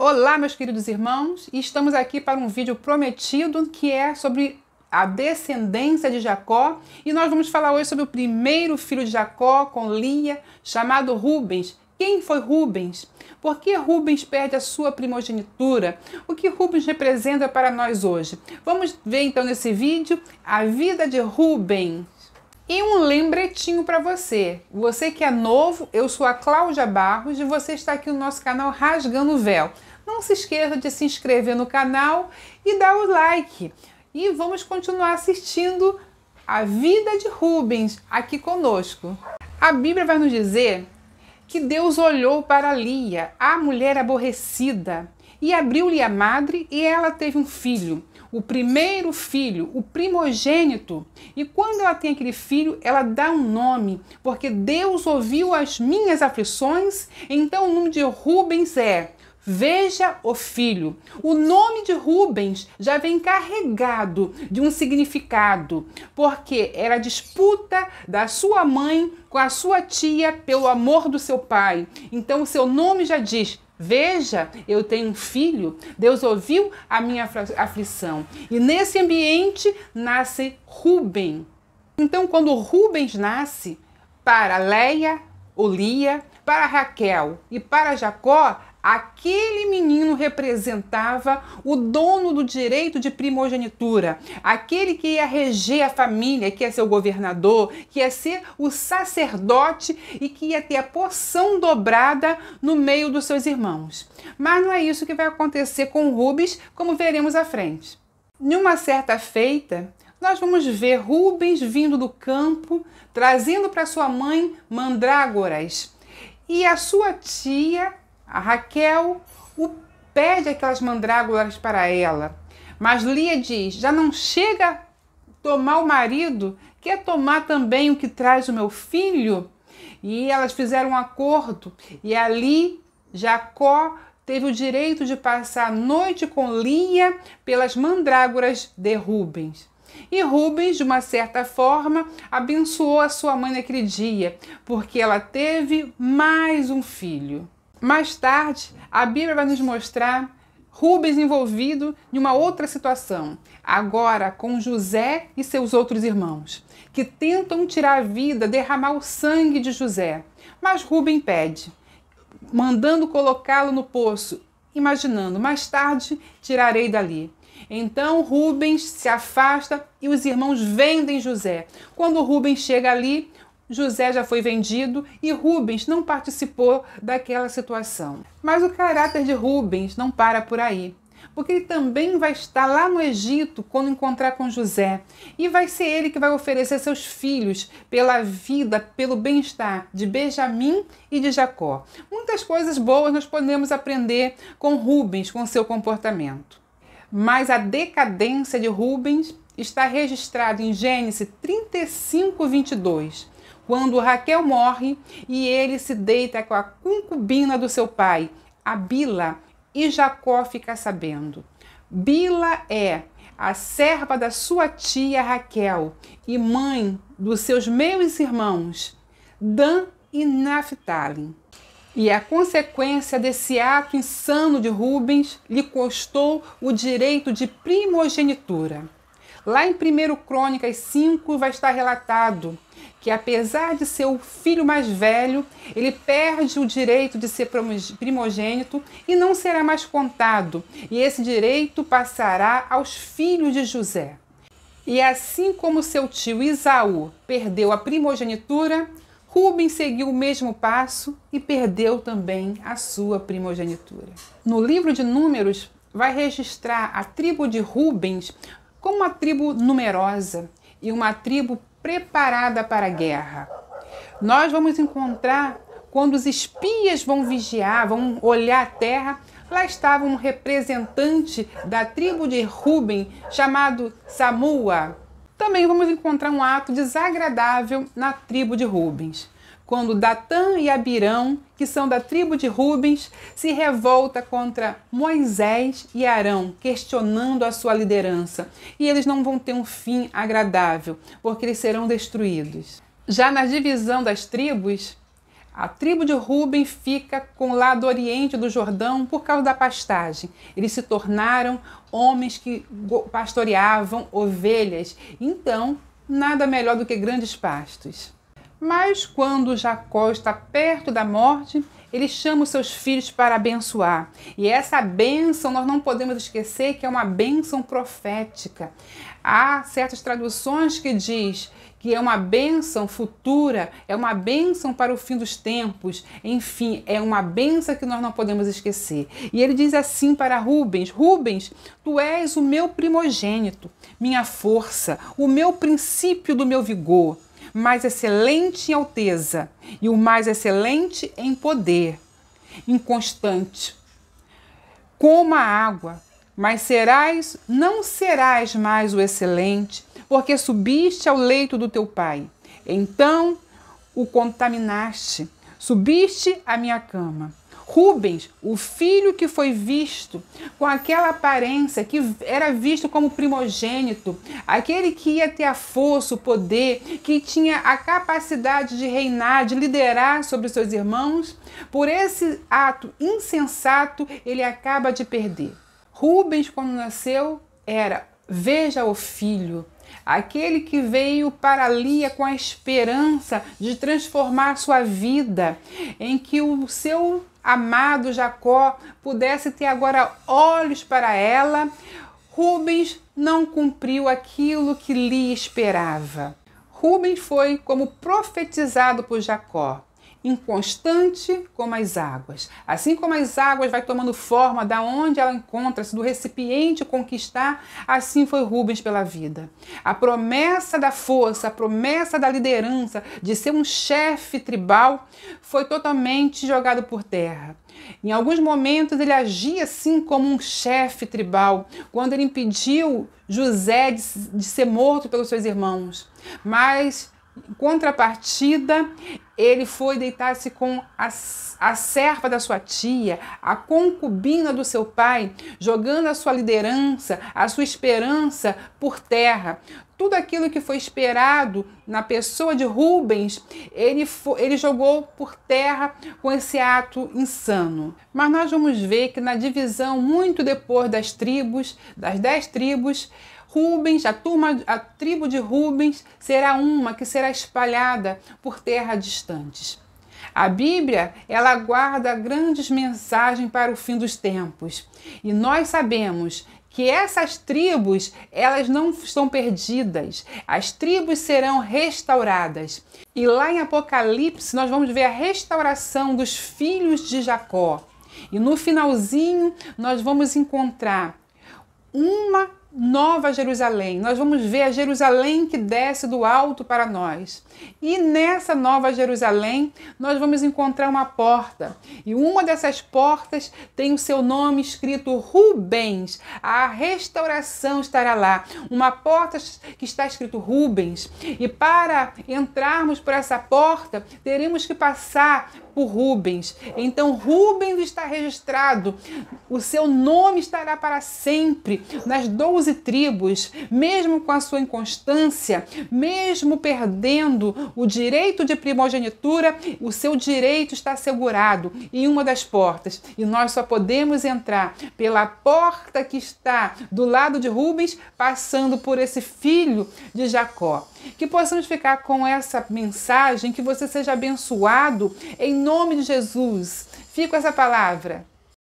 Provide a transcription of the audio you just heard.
Olá, meus queridos irmãos, estamos aqui para um vídeo prometido que é sobre a descendência de Jacó e nós vamos falar hoje sobre o primeiro filho de Jacó com Lia, chamado Rubens. Quem foi Rubens? Por que Rubens perde a sua primogenitura? O que Rubens representa para nós hoje? Vamos ver então nesse vídeo a vida de Rubens. E um lembretinho para você. Você que é novo, eu sou a Cláudia Barros e você está aqui no nosso canal Rasgando o Véu. Não se esqueça de se inscrever no canal e dar o like. E vamos continuar assistindo a vida de Rubens aqui conosco. A Bíblia vai nos dizer que Deus olhou para Lia, a mulher aborrecida, e abriu-lhe a madre, e ela teve um filho, o primeiro filho, o primogênito. E quando ela tem aquele filho, ela dá um nome, porque Deus ouviu as minhas aflições, então o nome de Rubens é Veja o filho. O nome de Rubens já vem carregado de um significado, porque era a disputa da sua mãe com a sua tia pelo amor do seu pai. Então o seu nome já diz: Veja, eu tenho um filho, Deus ouviu a minha aflição. E nesse ambiente nasce Ruben Então, quando Rubens nasce, para Leia, Olia, para Raquel e para Jacó, Aquele menino representava o dono do direito de primogenitura, aquele que ia reger a família, que ia ser o governador, que ia ser o sacerdote e que ia ter a porção dobrada no meio dos seus irmãos. Mas não é isso que vai acontecer com Rubens, como veremos à frente. Numa certa feita, nós vamos ver Rubens vindo do campo, trazendo para sua mãe mandrágoras. E a sua tia a Raquel o pede aquelas mandrágoras para ela. Mas Lia diz: já não chega a tomar o marido, quer tomar também o que traz o meu filho? E elas fizeram um acordo, e ali Jacó teve o direito de passar a noite com Lia pelas mandrágoras de Rubens. E Rubens, de uma certa forma, abençoou a sua mãe naquele dia, porque ela teve mais um filho. Mais tarde, a Bíblia vai nos mostrar Rubens envolvido em uma outra situação, agora com José e seus outros irmãos, que tentam tirar a vida, derramar o sangue de José. Mas Rubem pede, mandando colocá-lo no poço, imaginando: mais tarde tirarei dali. Então Rubens se afasta e os irmãos vendem José. Quando Rubens chega ali, José já foi vendido e Rubens não participou daquela situação. Mas o caráter de Rubens não para por aí porque ele também vai estar lá no Egito quando encontrar com José. E vai ser ele que vai oferecer seus filhos pela vida, pelo bem-estar de Benjamim e de Jacó. Muitas coisas boas nós podemos aprender com Rubens, com seu comportamento. Mas a decadência de Rubens está registrada em Gênesis 35, 22 quando Raquel morre e ele se deita com a concubina do seu pai, a Bila, e Jacó fica sabendo. Bila é a serva da sua tia Raquel e mãe dos seus meus irmãos, Dan e Naphtali. E a consequência desse ato insano de Rubens lhe custou o direito de primogenitura. Lá em 1 Crônicas 5 vai estar relatado que, apesar de ser o filho mais velho, ele perde o direito de ser primogênito e não será mais contado, e esse direito passará aos filhos de José. E assim como seu tio Isaú perdeu a primogenitura, Rubem seguiu o mesmo passo e perdeu também a sua primogenitura. No livro de Números, vai registrar a tribo de Rubens como uma tribo numerosa e uma tribo preparada para a guerra. Nós vamos encontrar quando os espias vão vigiar, vão olhar a terra, lá estava um representante da tribo de Ruben chamado Samua. Também vamos encontrar um ato desagradável na tribo de Rubens quando Datã e Abirão, que são da tribo de Rubens, se revolta contra Moisés e Arão, questionando a sua liderança. E eles não vão ter um fim agradável, porque eles serão destruídos. Já na divisão das tribos, a tribo de Ruben fica com o lado oriente do Jordão por causa da pastagem. Eles se tornaram homens que pastoreavam ovelhas. Então, nada melhor do que grandes pastos. Mas quando Jacó está perto da morte, ele chama os seus filhos para abençoar. E essa bênção nós não podemos esquecer que é uma bênção profética. Há certas traduções que diz que é uma bênção futura, é uma bênção para o fim dos tempos, enfim, é uma bênção que nós não podemos esquecer. E ele diz assim para Rubens: Rubens, tu és o meu primogênito, minha força, o meu princípio do meu vigor mais excelente em alteza e o mais excelente em poder, inconstante, como a água, mas serás, não serás mais o excelente, porque subiste ao leito do teu pai. Então o contaminaste, subiste à minha cama. Rubens, o filho que foi visto com aquela aparência que era visto como primogênito, aquele que ia ter a força, o poder, que tinha a capacidade de reinar, de liderar sobre seus irmãos, por esse ato insensato, ele acaba de perder. Rubens, quando nasceu, era veja o filho, aquele que veio para Lia com a esperança de transformar sua vida, em que o seu amado Jacó pudesse ter agora olhos para ela, Rubens não cumpriu aquilo que lhe esperava. Rubens foi como profetizado por Jacó inconstante como as águas. Assim como as águas vai tomando forma da onde ela encontra-se, do recipiente conquistar, assim foi Rubens pela vida. A promessa da força, a promessa da liderança, de ser um chefe tribal, foi totalmente jogado por terra. Em alguns momentos ele agia assim como um chefe tribal, quando ele impediu José de, de ser morto pelos seus irmãos. Mas em contrapartida, ele foi deitar-se com a, a serva da sua tia, a concubina do seu pai, jogando a sua liderança, a sua esperança por terra. Tudo aquilo que foi esperado na pessoa de Rubens, ele, foi, ele jogou por terra com esse ato insano. Mas nós vamos ver que na divisão, muito depois das tribos, das dez tribos, Rubens, a turma, a tribo de Rubens será uma que será espalhada por terra distantes. A Bíblia, ela guarda grandes mensagens para o fim dos tempos. E nós sabemos que essas tribos, elas não estão perdidas. As tribos serão restauradas. E lá em Apocalipse nós vamos ver a restauração dos filhos de Jacó. E no finalzinho nós vamos encontrar uma Nova Jerusalém. Nós vamos ver a Jerusalém que desce do alto para nós. E nessa Nova Jerusalém, nós vamos encontrar uma porta. E uma dessas portas tem o seu nome escrito Rubens. A restauração estará lá. Uma porta que está escrito Rubens. E para entrarmos por essa porta, teremos que passar por Rubens. Então, Rubens está registrado. O seu nome estará para sempre nas doze tribos, mesmo com a sua inconstância, mesmo perdendo Estado o direito de primogenitura, o seu direito está assegurado em uma das portas. E nós só podemos entrar pela porta que está do lado de Rubens, passando por esse filho de Jacó. Que possamos ficar com essa mensagem, que você seja abençoado em nome de Jesus. Fico essa palavra.